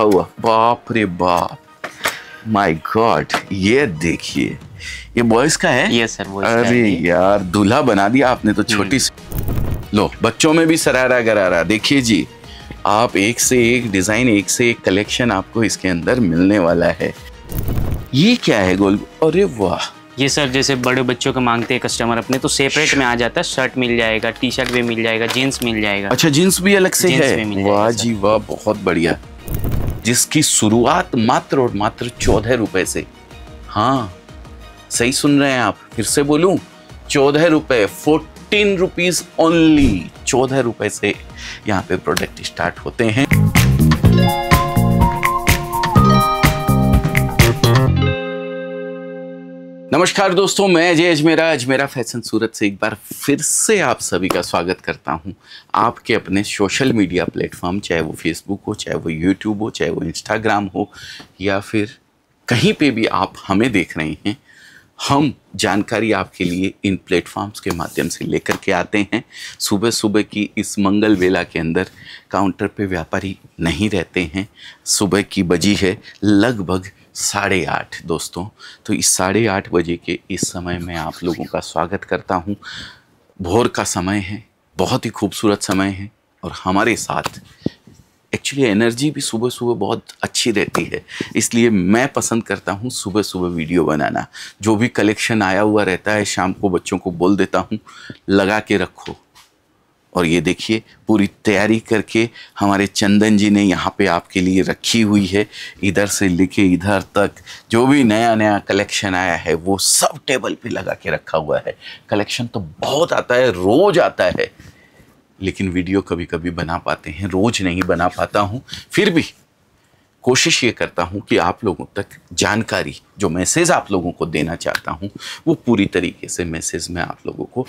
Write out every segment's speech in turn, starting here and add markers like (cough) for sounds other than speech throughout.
हुआ बाप रे बाप माय गॉड ये देखिए ये बॉयज का है ये सर बॉयज अरे यार दूल्हा बना दिया आपने तो हम्म। छोटी सी लो बच्चों में भी सरारा गरारा देखिए जी आप एक से एक डिजाइन एक से एक कलेक्शन आपको इसके अंदर मिलने वाला है ये क्या है गोल अरे वाह ये सर जैसे बड़े बच्चों के मांगते हैं कस्टमर अपने तो सेपरेट में आ जाता है शर्ट मिल जाएगा टी शर्ट भी मिल जाएगा जीन्स मिल जाएगा अच्छा जीन्स भी अलग से है वाह जी वाह बहुत बढ़िया जिसकी शुरुआत मात्र और मात्र चौदह रुपए से हाँ सही सुन रहे हैं आप फिर से बोलूं चौदह रुपए फोर्टीन रुपीज ओनली चौदह रुपए से यहाँ पे प्रोडक्ट स्टार्ट होते हैं नमस्कार दोस्तों मैं अजय अजमेरा अजमेरा फैशन सूरत से एक बार फिर से आप सभी का स्वागत करता हूं आपके अपने सोशल मीडिया प्लेटफॉर्म चाहे वो फेसबुक हो चाहे वो यूट्यूब हो चाहे वो इंस्टाग्राम हो या फिर कहीं पे भी आप हमें देख रहे हैं हम जानकारी आपके लिए इन प्लेटफॉर्म्स के माध्यम से लेकर के आते हैं सुबह सुबह की इस मंगल वेला के अंदर काउंटर पे व्यापारी नहीं रहते हैं सुबह की बजी है लगभग साढ़े आठ दोस्तों तो इस साढ़े आठ बजे के इस समय में आप लोगों का स्वागत करता हूँ भोर का समय है बहुत ही खूबसूरत समय है और हमारे साथ एक्चुअली एनर्जी भी सुबह सुबह बहुत अच्छी रहती है इसलिए मैं पसंद करता हूँ सुबह सुबह वीडियो बनाना जो भी कलेक्शन आया हुआ रहता है शाम को बच्चों को बोल देता हूँ लगा के रखो और ये देखिए पूरी तैयारी करके हमारे चंदन जी ने यहाँ पे आपके लिए रखी हुई है इधर से लेके इधर तक जो भी नया नया कलेक्शन आया है वो सब टेबल पे लगा के रखा हुआ है कलेक्शन तो बहुत आता है रोज़ आता है लेकिन वीडियो कभी कभी बना पाते हैं रोज़ नहीं बना पाता हूँ फिर भी कोशिश ये करता हूँ कि आप लोगों तक जानकारी जो मैसेज आप लोगों को देना चाहता हूँ वो पूरी तरीके से मैसेज मैं आप लोगों को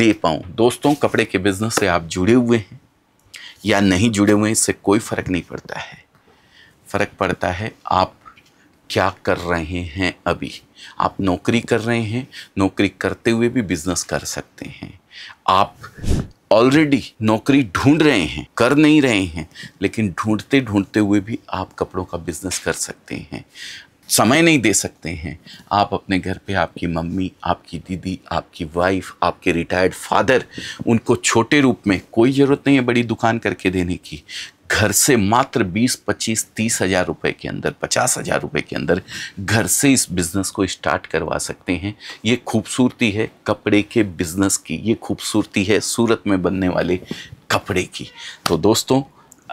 दे पाऊँ दोस्तों कपड़े के बिज़नेस से आप जुड़े हुए हैं या नहीं जुड़े हुए हैं इससे कोई फ़र्क नहीं पड़ता है फ़र्क पड़ता है आप क्या कर रहे हैं अभी आप नौकरी कर रहे हैं नौकरी करते हुए भी बिज़नेस कर सकते हैं आप ऑलरेडी नौकरी ढूंढ रहे हैं कर नहीं रहे हैं लेकिन ढूंढते ढूंढते हुए भी आप कपड़ों का बिजनेस कर सकते हैं समय नहीं दे सकते हैं आप अपने घर पे आपकी मम्मी आपकी दीदी आपकी वाइफ आपके रिटायर्ड फादर उनको छोटे रूप में कोई ज़रूरत नहीं है बड़ी दुकान करके देने की घर से मात्र 20, 25, तीस हजार रुपये के अंदर पचास हजार रुपये के अंदर घर से इस बिज़नेस को स्टार्ट करवा सकते हैं ये खूबसूरती है कपड़े के बिज़नेस की ये खूबसूरती है सूरत में बनने वाले कपड़े की तो दोस्तों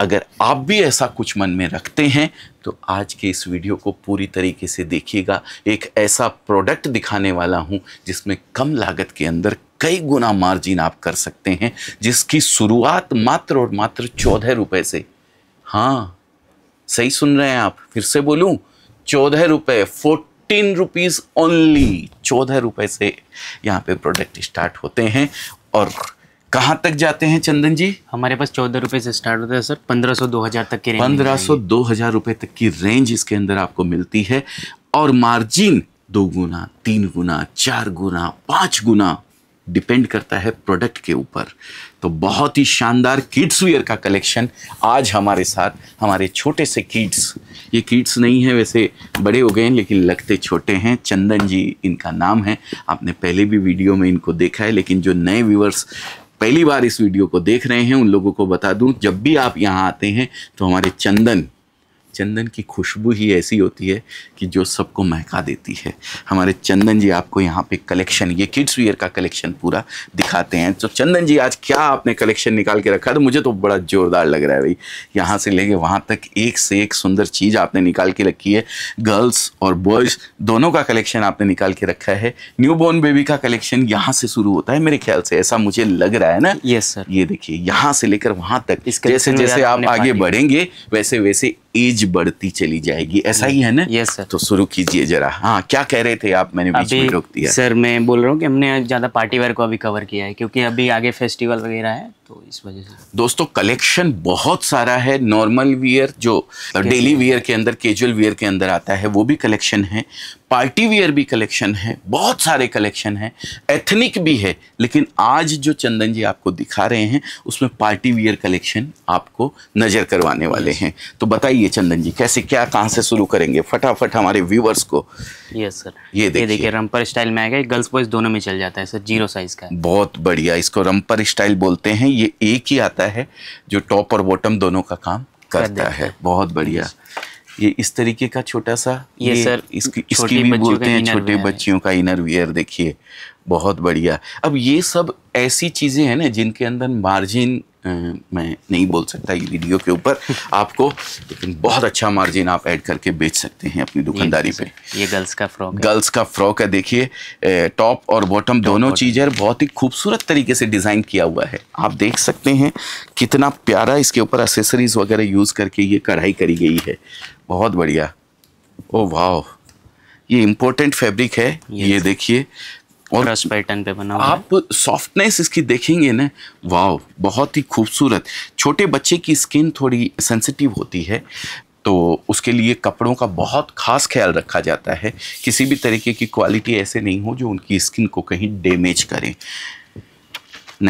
अगर आप भी ऐसा कुछ मन में रखते हैं तो आज के इस वीडियो को पूरी तरीके से देखिएगा एक ऐसा प्रोडक्ट दिखाने वाला हूँ जिसमें कम लागत के अंदर कई गुना मार्जिन आप कर सकते हैं जिसकी शुरुआत मात्र और मात्र चौदह रुपए से हाँ सही सुन रहे हैं आप फिर से बोलूं चौदह रुपए फोर्टीन रुपीज़ ओनली चौदह रुपए से यहाँ पे प्रोडक्ट स्टार्ट होते हैं और कहाँ तक जाते हैं चंदन जी हमारे पास चौदह रुपए से स्टार्ट होता है सर पंद्रह सौ दो हज़ार तक की पंद्रह सौ दो हज़ार रुपए तक की रेंज इसके अंदर आपको मिलती है और मार्जिन दो गुना तीन गुना चार गुना पांच गुना डिपेंड करता है प्रोडक्ट के ऊपर तो बहुत ही शानदार किड्स वियर का कलेक्शन आज हमारे साथ हमारे छोटे से किड्स ये किड्स नहीं है वैसे बड़े हो गए हैं लेकिन लगते छोटे हैं चंदन जी इनका नाम है आपने पहले भी वीडियो में इनको देखा है लेकिन जो नए व्यूवर्स पहली बार इस वीडियो को देख रहे हैं उन लोगों को बता दूं जब भी आप यहाँ आते हैं तो हमारे चंदन चंदन की खुशबू ही ऐसी होती है कि जो सबको महका देती है हमारे चंदन जी आपको यहाँ पे कलेक्शन ये किड्स वियर का कलेक्शन पूरा दिखाते हैं तो चंदन जी आज क्या आपने कलेक्शन निकाल के रखा था तो मुझे तो बड़ा जोरदार लग रहा है भाई यहाँ से लेके वहाँ तक एक से एक सुंदर चीज़ आपने निकाल के रखी है गर्ल्स और बॉयज़ दोनों का कलेक्शन आपने निकाल के रखा है न्यू बॉर्न बेबी का कलेक्शन यहाँ से शुरू होता है मेरे ख्याल से ऐसा मुझे लग रहा है ना यस सर ये देखिए यहाँ से लेकर वहाँ तक जैसे जैसे आप आगे बढ़ेंगे वैसे वैसे एज बढ़ती चली जाएगी ऐसा ही है ना यस सर तो शुरू कीजिए जरा हाँ क्या कह रहे थे आप मैंने बीच में रोक दिया सर मैं बोल रहा हूँ कि हमने ज़्यादा पार्टी वेयर को अभी कवर किया है क्योंकि अभी आगे फेस्टिवल वगैरह है तो इस वजह से दोस्तों कलेक्शन बहुत सारा है नॉर्मल वियर जो डेली वियर के अंदर केजुअल वियर के अंदर आता है वो भी कलेक्शन है पार्टी वियर भी कलेक्शन है बहुत सारे कलेक्शन हैं एथनिक भी है लेकिन आज जो चंदन जी आपको दिखा रहे हैं उसमें पार्टी वियर कलेक्शन आपको नज़र करवाने वाले हैं तो बताइए चंदन जी कैसे क्या कहाँ से शुरू करेंगे फटाफट हमारे व्यूवर्स को यस सर ये देखिए रंपर स्टाइल में आएगा गर्ल्स बॉयज दोनों में चल जाता है सर जीरो साइज का बहुत बढ़िया इसको रंपर स्टाइल बोलते हैं ये एक ही आता है जो टॉप और बॉटम दोनों का काम करता है बहुत बढ़िया ये इस तरीके का छोटा सा ये, ये सर इसकी इसकी भी बोलते हैं छोटे बच्चियों का इनर वियर देखिए बहुत बढ़िया अब ये सब ऐसी चीज़ें हैं ना जिनके अंदर मार्जिन मैं नहीं बोल सकता ये वीडियो के ऊपर आपको लेकिन बहुत अच्छा मार्जिन आप ऐड करके बेच सकते हैं अपनी दुकानदारी पे ये गर्ल्स का फ्रॉक गर्ल्स का फ्रॉक है देखिए टॉप और बॉटम दोनों चीज़ें बहुत ही खूबसूरत तरीके से डिज़ाइन किया हुआ है आप देख सकते हैं कितना प्यारा इसके ऊपर एसेसरीज वगैरह यूज़ करके ये कढ़ाई करी गई है बहुत बढ़िया ओ वाह ये इम्पोर्टेंट फैब्रिक है ये देखिए और क्रॉस पैटर्न पे बना आप सॉफ्टनेस इसकी देखेंगे ना वाह बहुत ही खूबसूरत छोटे बच्चे की स्किन थोड़ी सेंसिटिव होती है तो उसके लिए कपड़ों का बहुत खास ख्याल रखा जाता है किसी भी तरीके की क्वालिटी ऐसे नहीं हो जो उनकी स्किन को कहीं डैमेज करे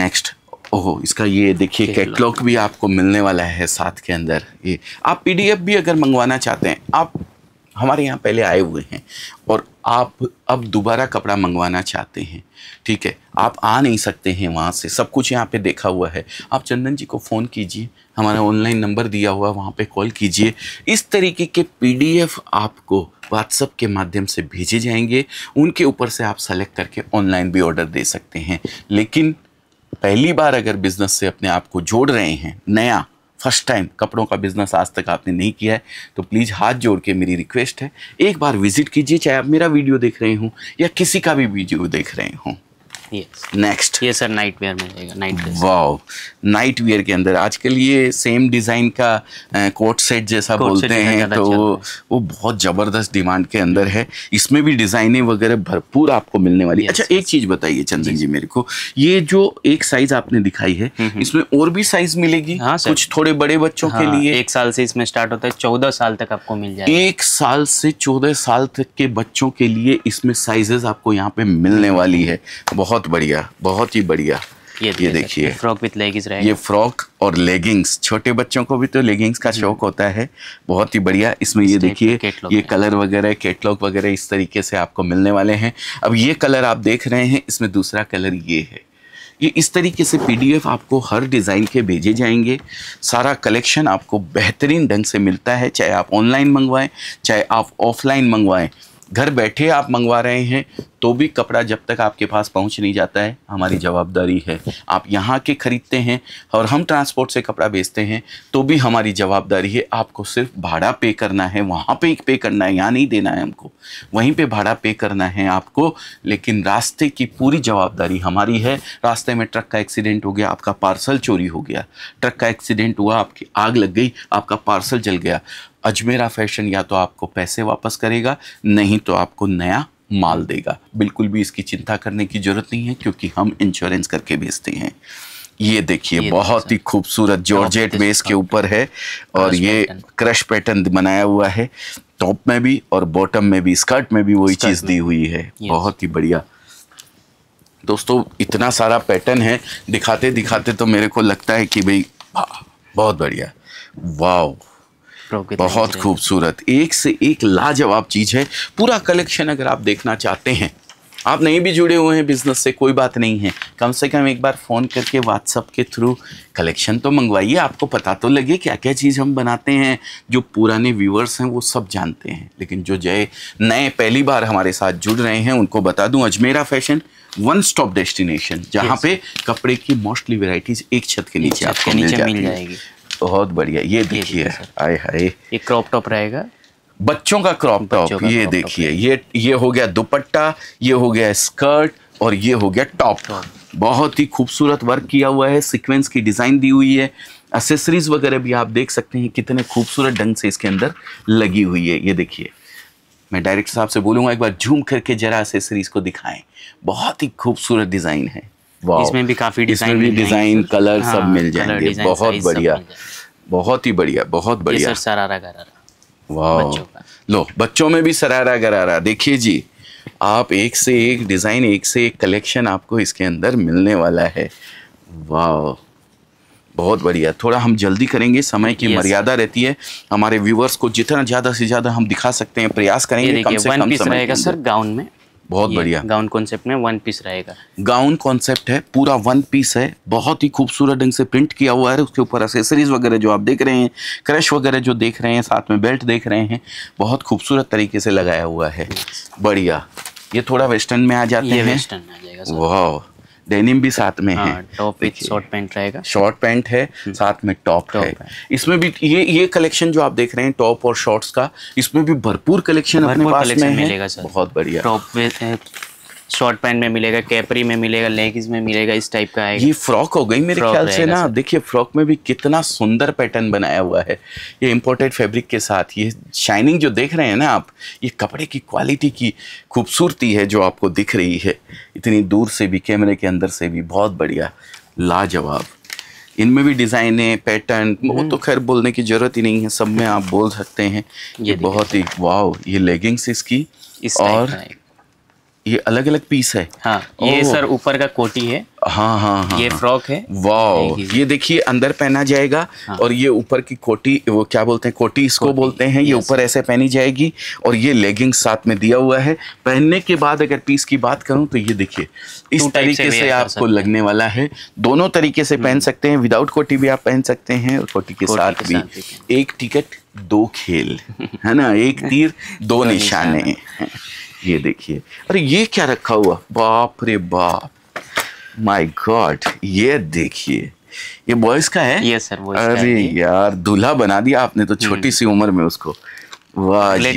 नेक्स्ट ओह इसका ये देखिए कैटलॉग भी आपको मिलने वाला है साथ के अंदर ये आप पीडीएफ भी अगर मंगवाना चाहते हैं आप हमारे यहाँ पहले आए हुए हैं और आप अब दोबारा कपड़ा मंगवाना चाहते हैं ठीक है आप आ नहीं सकते हैं वहाँ से सब कुछ यहाँ पे देखा हुआ है आप चंदन जी को फ़ोन कीजिए हमारा ऑनलाइन नंबर दिया हुआ है वहाँ पे कॉल कीजिए इस तरीके के पीडीएफ आपको व्हाट्सअप के माध्यम से भेजे जाएंगे उनके ऊपर से आप सेलेक्ट करके ऑनलाइन भी ऑर्डर दे सकते हैं लेकिन पहली बार अगर बिज़नेस से अपने आप को जोड़ रहे हैं नया फर्स्ट टाइम कपड़ों का बिज़नेस आज तक आपने नहीं किया है तो प्लीज़ हाथ जोड़ के मेरी रिक्वेस्ट है एक बार विज़िट कीजिए चाहे आप मेरा वीडियो देख रहे हों या किसी का भी वीडियो देख रहे हों नेक्स्ट ये सर नाइट वेयर में नाइट वाओ नाइट वियर के अंदर आजकल ये सेम डिज़ाइन का कोट सेट जैसा कोट बोलते हैं तो अच्छा। वो बहुत ज़बरदस्त डिमांड के अंदर है इसमें भी डिज़ाइनें वगैरह भरपूर आपको मिलने वाली अच्छा एक चीज़ बताइए चंदन जी मेरे को ये जो एक साइज़ आपने दिखाई है हम्म, हम्म। इसमें और भी साइज़ मिलेगी हाँ कुछ थोड़े बड़े बच्चों के हाँ, लिए एक साल से इसमें स्टार्ट होता है चौदह साल तक आपको मिल जाए एक साल से चौदह साल तक के बच्चों के लिए इसमें साइजेस आपको यहाँ पे मिलने वाली है बहुत बढ़िया बहुत ही बढ़िया ये, देखिए फ्रॉक विद लेगिंग्स रहेगा ये फ्रॉक और लेगिंग्स छोटे बच्चों को भी तो लेगिंग्स का शौक होता है बहुत ही बढ़िया इसमें ये देखिए ये कलर वगैरह कैटलॉग वगैरह इस तरीके से आपको मिलने वाले हैं अब ये कलर आप देख रहे हैं इसमें दूसरा कलर ये है ये इस तरीके से पीडीएफ आपको हर डिज़ाइन के भेजे जाएंगे सारा कलेक्शन आपको बेहतरीन ढंग से मिलता है चाहे आप ऑनलाइन मंगवाएं चाहे आप ऑफलाइन मंगवाएं घर बैठे आप मंगवा रहे हैं तो भी कपड़ा जब तक आपके पास पहुंच नहीं जाता है हमारी जवाबदारी है आप यहाँ के ख़रीदते हैं और हम ट्रांसपोर्ट से कपड़ा बेचते हैं तो भी हमारी जवाबदारी है आपको सिर्फ भाड़ा पे करना है वहाँ पे पे करना है यहाँ नहीं देना है हमको वहीं पे भाड़ा पे करना है आपको लेकिन रास्ते की पूरी जवाबदारी हमारी है रास्ते में ट्रक का एक्सीडेंट हो गया आपका पार्सल चोरी हो गया ट्रक का एक्सीडेंट हुआ आपकी आग लग गई आपका पार्सल जल गया अजमेरा फैशन या तो आपको पैसे वापस करेगा नहीं तो आपको नया माल देगा बिल्कुल भी इसकी चिंता करने की ज़रूरत नहीं है क्योंकि हम इंश्योरेंस करके बेचते हैं ये देखिए तो बहुत ही खूबसूरत जॉर्जेट बेस के ऊपर है और ये क्रश पैटर्न बनाया हुआ है टॉप में भी और बॉटम में भी स्कर्ट में भी वही चीज़ दी हुई है बहुत ही बढ़िया दोस्तों इतना सारा पैटर्न है दिखाते दिखाते तो मेरे को लगता है कि भाई बहुत बढ़िया वाह बहुत खूबसूरत एक से एक लाजवाब चीज़ है पूरा कलेक्शन अगर आप देखना चाहते हैं आप नहीं भी जुड़े हुए हैं बिज़नेस से कोई बात नहीं है कम से कम एक बार फ़ोन करके व्हाट्सअप के थ्रू कलेक्शन तो मंगवाइए आपको पता तो लगे क्या क्या चीज़ हम बनाते हैं जो पुराने व्यूवर्स हैं वो सब जानते हैं लेकिन जो जय नए पहली बार हमारे साथ जुड़ रहे हैं उनको बता दूं Ajmera fashion one stop destination जहाँ पे कपड़े की मोस्टली वेराइटीज एक छत के नीचे आपको मिल जाएगी बहुत बढ़िया ये देखिए आये हाय ये क्रॉप टॉप रहेगा बच्चों का क्रॉप टॉप ये देखिए ये ये हो गया दुपट्टा ये हो गया स्कर्ट और ये हो गया टॉप बहुत ही खूबसूरत वर्क किया हुआ है सीक्वेंस की डिज़ाइन दी हुई है एसेसरीज वगैरह भी आप देख सकते हैं कितने खूबसूरत ढंग से इसके अंदर लगी हुई है ये देखिए मैं डायरेक्टर साहब से बोलूँगा एक बार झूम करके जरा एसेसरीज को दिखाएं बहुत ही खूबसूरत डिज़ाइन है इसमें भी काफी डिजाइन भी डिजाइन कलर हाँ, सब मिल जाएंगे बहुत बढ़िया बहुत ही बढ़िया बहुत बढ़िया सरारा गरारा वाह लो बच्चों में भी सरारा गरारा देखिए जी आप एक से एक डिज़ाइन एक से एक कलेक्शन आपको इसके अंदर मिलने वाला है वाह बहुत बढ़िया थोड़ा हम जल्दी करेंगे समय की मर्यादा रहती है हमारे व्यूवर्स को जितना ज़्यादा से ज़्यादा हम दिखा सकते हैं प्रयास करेंगे कम से कम समय रहेगा सर गाउन में बहुत बढ़िया गाउन कॉन्सेप्ट में वन पीस रहेगा गाउन कॉन्सेप्ट है पूरा वन पीस है बहुत ही खूबसूरत ढंग से प्रिंट किया हुआ है उसके ऊपर एसेसरीज वगैरह जो आप देख रहे हैं क्रश वगैरह जो देख रहे हैं साथ में बेल्ट देख रहे हैं बहुत खूबसूरत तरीके से लगाया हुआ है बढ़िया ये थोड़ा वेस्टर्न में आ जाते हैं वेस्टर्न आ जाएगा वाह डेनिम भी साथ में हाँ, है टॉप विथ शॉर्ट पैंट रहेगा शॉर्ट पैंट है साथ में टॉप है इसमें भी ये ये कलेक्शन जो आप देख रहे हैं टॉप और शॉर्ट्स का इसमें भी भरपूर कलेक्शन अपने पास में है बहुत बढ़िया टॉप शॉर्ट पैंट में मिलेगा कैपरी में मिलेगा लेगिस में मिलेगा इस टाइप का आएगा ये फ्रॉक हो गई मेरे ख्याल से ना देखिए फ्रॉक में भी कितना सुंदर पैटर्न बनाया हुआ है ये इम्पोर्टेड फैब्रिक के साथ ये शाइनिंग जो देख रहे हैं ना आप ये कपड़े की क्वालिटी की खूबसूरती है जो आपको दिख रही है इतनी दूर से भी कैमरे के अंदर से भी बहुत बढ़िया लाजवाब इनमें भी डिज़ाइन है पैटर्न वो हम्म। तो खैर बोलने की ज़रूरत ही नहीं है सब में आप बोल सकते हैं ये बहुत ही वाह ये लेगिंग्स इसकी इस और ये अलग अलग पीस है हाँ ये सर ऊपर का कोटी है हाँ हाँ हाँ ये फ्रॉक हाँ। है वाओ ये देखिए अंदर पहना जाएगा हाँ। और ये ऊपर की कोटी वो क्या बोलते हैं कोटी इसको कोटी, बोलते हैं ये ऊपर ऐसे पहनी जाएगी और ये लेगिंग साथ में दिया हुआ है पहनने के बाद अगर पीस की बात करूं तो ये देखिए इस तरीके से, आपको लगने वाला है दोनों तरीके से पहन हम्म। सकते हैं विदाउट कोटी भी आप पहन सकते हैं और कोटी के साथ भी एक टिकट दो खेल है ना एक तीर दो (laughs) निशाने ये देखिए अरे ये क्या रखा हुआ बाप रे बाप माय गॉड ये देखिए ये बॉयज का है ये सर बॉयज अरे यार दूल्हा बना दिया आपने तो छोटी हम्म। सी उम्र में उसको वाह ये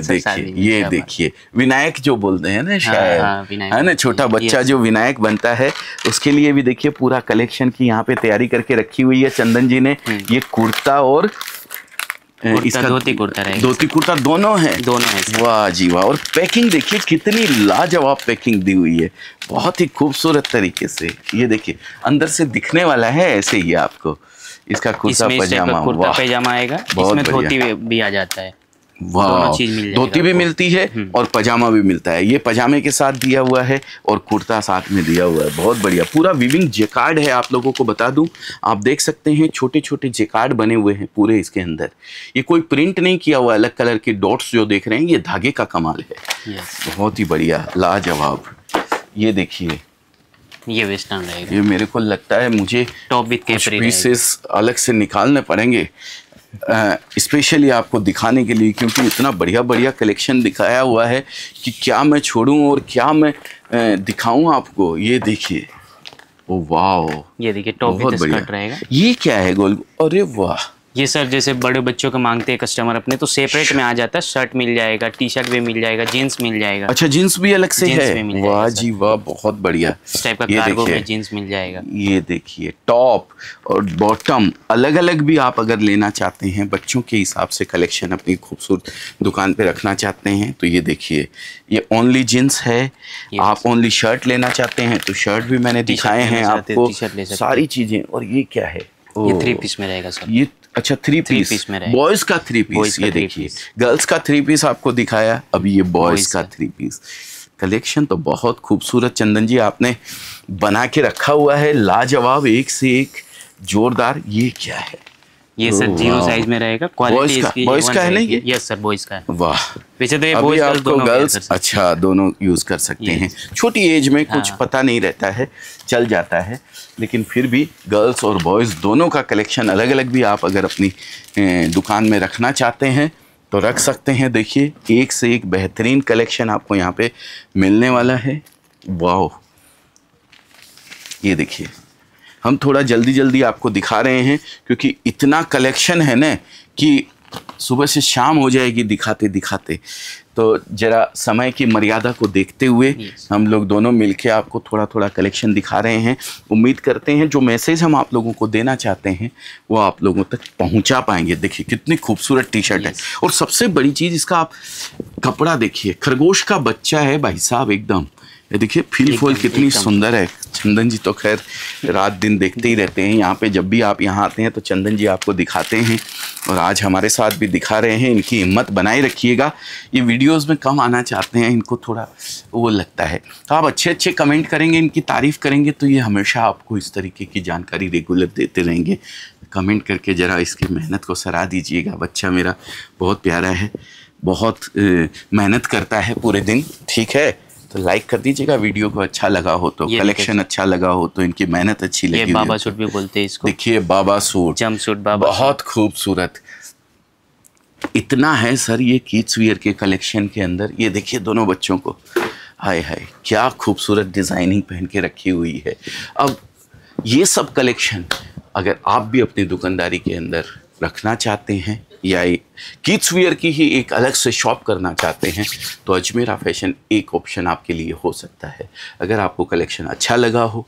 तो देखिए ये देखिए विनायक जो बोलते हैं ना हाँ, शायद हाँ, है हाँ, ना छोटा बच्चा जो विनायक बनता है उसके लिए भी देखिए पूरा कलेक्शन की यहाँ पे तैयारी करके रखी हुई है चंदन जी ने हम्म। ये कुर्ता और धोती कुर्ता रहेगा धोती कुर्ता दोनों है दोनों है वाह जी वाह और पैकिंग देखिए कितनी लाजवाब पैकिंग दी हुई है बहुत ही खूबसूरत तरीके से ये देखिए अंदर से दिखने वाला है ऐसे ही आपको इसका कुर्ता पैजामा पैजामा आएगा इसमें धोती भी आ जाता है धोती भी मिलती है हम्म। और पजामा भी मिलता है ये पजामे के साथ दिया हुआ है और कुर्ता साथ में दिया हुआ है बहुत बढ़िया पूरा विविंग जेकार्ड है आप लोगों को बता दूं आप देख सकते हैं छोटे छोटे जेकार्ड बने हुए हैं पूरे इसके अंदर ये कोई प्रिंट नहीं किया हुआ अलग कलर के डॉट्स जो देख रहे हैं ये धागे का कमाल है बहुत ही बढ़िया लाजवाब ये देखिए ये वेस्टर्न रहेगा ये मेरे को लगता है मुझे टॉप विद के पीसेस अलग से निकालने पड़ेंगे स्पेशली आपको दिखाने के लिए क्योंकि इतना बढ़िया बढ़िया कलेक्शन दिखाया हुआ है कि क्या मैं छोड़ूं और क्या मैं दिखाऊं आपको ये देखिए ओ वाह ये देखिए टॉप बहुत बढ़िया रहेगा ये क्या है गोल अरे वाह ये सर जैसे बड़े बच्चों के मांगते हैं कस्टमर अपने तो सेपरेट अच्छा। में आ जाता है शर्ट मिल जाएगा टी शर्ट भी मिल जाएगा जीन्स मिल जाएगा अच्छा जीन्स भी अलग से है वाह जी वाह बहुत बढ़िया इस टाइप का कार्गो में जीन्स मिल जाएगा ये देखिए टॉप और बॉटम अलग अलग भी आप अगर लेना चाहते हैं बच्चों के हिसाब से कलेक्शन अपनी खूबसूरत दुकान पर रखना चाहते हैं तो ये देखिए ये ओनली जीन्स है आप ओनली शर्ट लेना चाहते हैं तो शर्ट भी मैंने दिखाए हैं आपको सारी चीज़ें और ये क्या है ये थ्री पीस में रहेगा सर ये अच्छा थ्री पीस बॉयज का थ्री पीस ये देखिए गर्ल्स का थ्री पीस आपको दिखाया अभी ये बॉयज का थ्री पीस कलेक्शन तो बहुत खूबसूरत चंदन जी आपने बना के रखा हुआ है लाजवाब एक से एक जोरदार ये क्या है ये सर जीरो साइज में रहेगा क्वालिटी इसकी बॉयज का है ना ये यस सर बॉयज का है वाह वैसे तो ये गर्ल्स अच्छा दोनों यूज़ कर सकते हैं अच्छा, छोटी एज में कुछ हाँ। पता नहीं रहता है चल जाता है लेकिन फिर भी गर्ल्स और बॉयज़ दोनों का कलेक्शन अलग अलग भी आप अगर अपनी दुकान में रखना चाहते हैं तो रख सकते हैं देखिए एक से एक बेहतरीन कलेक्शन आपको यहाँ पे मिलने वाला है वाह ये देखिए हम थोड़ा जल्दी जल्दी आपको दिखा रहे हैं क्योंकि इतना कलेक्शन है ना कि सुबह से शाम हो जाएगी दिखाते दिखाते तो ज़रा समय की मर्यादा को देखते हुए हम लोग दोनों मिलके आपको थोड़ा थोड़ा कलेक्शन दिखा रहे हैं उम्मीद करते हैं जो मैसेज हम आप लोगों को देना चाहते हैं वो आप लोगों तक पहुंचा पाएंगे देखिए कितनी खूबसूरत टी शर्ट है और सबसे बड़ी चीज़ इसका आप कपड़ा देखिए खरगोश का बच्चा है भाई साहब एकदम ये देखिए फील फॉल कितनी सुंदर है चंदन जी तो खैर रात दिन देखते ही रहते हैं यहाँ पे जब भी आप यहाँ आते हैं तो चंदन जी आपको दिखाते हैं और आज हमारे साथ भी दिखा रहे हैं इनकी हिम्मत बनाए रखिएगा ये वीडियोस में कम आना चाहते हैं इनको थोड़ा वो लगता है तो आप अच्छे अच्छे कमेंट करेंगे इनकी तारीफ़ करेंगे तो ये हमेशा आपको इस तरीके की जानकारी रेगुलर देते रहेंगे कमेंट करके ज़रा इसकी मेहनत को सराह दीजिएगा बच्चा मेरा बहुत प्यारा है बहुत मेहनत करता है पूरे दिन ठीक है तो लाइक कर दीजिएगा वीडियो को अच्छा लगा हो तो कलेक्शन अच्छा लगा हो तो इनकी मेहनत अच्छी लगी ये बाबा सूट तो। भी बोलते हैं इसको देखिए बाबा सूट जम सूट बाबा बहुत खूबसूरत इतना है सर ये किड्स वियर के कलेक्शन के अंदर ये देखिए दोनों बच्चों को हाय हाय क्या खूबसूरत डिज़ाइनिंग पहन के रखी हुई है अब ये सब कलेक्शन अगर आप भी अपनी दुकानदारी के अंदर रखना चाहते हैं या किड्स वियर की ही एक अलग से शॉप करना चाहते हैं तो अजमेरा फैशन एक ऑप्शन आपके लिए हो सकता है अगर आपको कलेक्शन अच्छा लगा हो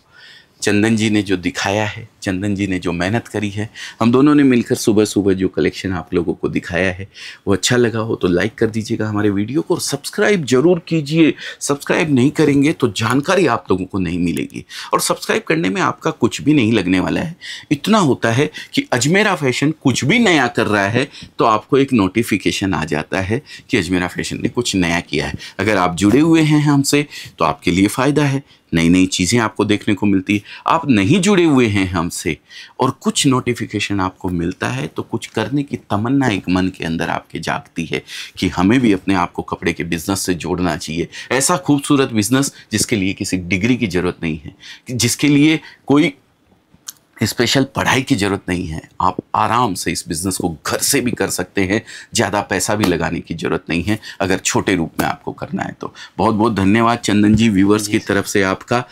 चंदन जी ने जो दिखाया है चंदन जी ने जो मेहनत करी है हम दोनों ने मिलकर सुबह सुबह जो कलेक्शन आप लोगों को दिखाया है वो अच्छा लगा हो तो लाइक कर दीजिएगा हमारे वीडियो को और सब्सक्राइब जरूर कीजिए सब्सक्राइब नहीं करेंगे तो जानकारी आप लोगों को नहीं मिलेगी और सब्सक्राइब करने में आपका कुछ भी नहीं लगने वाला है इतना होता है कि अजमेरा फैशन कुछ भी नया कर रहा है तो आपको एक नोटिफिकेशन आ जाता है कि अजमेरा फैशन ने कुछ नया किया है अगर आप जुड़े हुए हैं हमसे तो आपके लिए फ़ायदा है नई नई चीज़ें आपको देखने को मिलती है आप नहीं जुड़े हुए हैं हमसे से और कुछ नोटिफिकेशन आपको मिलता है तो कुछ करने की तमन्ना एक मन के अंदर आपके जागती है कि हमें भी अपने आप को कपड़े के बिज़नेस से जोड़ना चाहिए ऐसा खूबसूरत बिज़नेस जिसके लिए किसी डिग्री की ज़रूरत नहीं है जिसके लिए कोई स्पेशल पढ़ाई की ज़रूरत नहीं है आप आराम से इस बिज़नेस को घर से भी कर सकते हैं ज़्यादा पैसा भी लगाने की ज़रूरत नहीं है अगर छोटे रूप में आपको करना है तो बहुत बहुत धन्यवाद चंदन जी व्यूवर्स की तरफ से आपका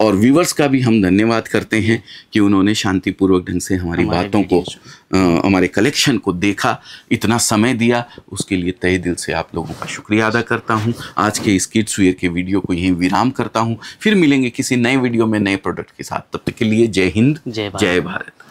और व्यूवर्स का भी हम धन्यवाद करते हैं कि उन्होंने शांतिपूर्वक ढंग से हमारी बातों को हमारे कलेक्शन को देखा इतना समय दिया उसके लिए तय दिल से आप लोगों का शुक्रिया अदा करता हूँ आज के इस किड्स वेयर के वीडियो को यहीं विराम करता हूँ फिर मिलेंगे किसी नए वीडियो में नए प्रोडक्ट के साथ तब तक के लिए जय हिंद जय भारत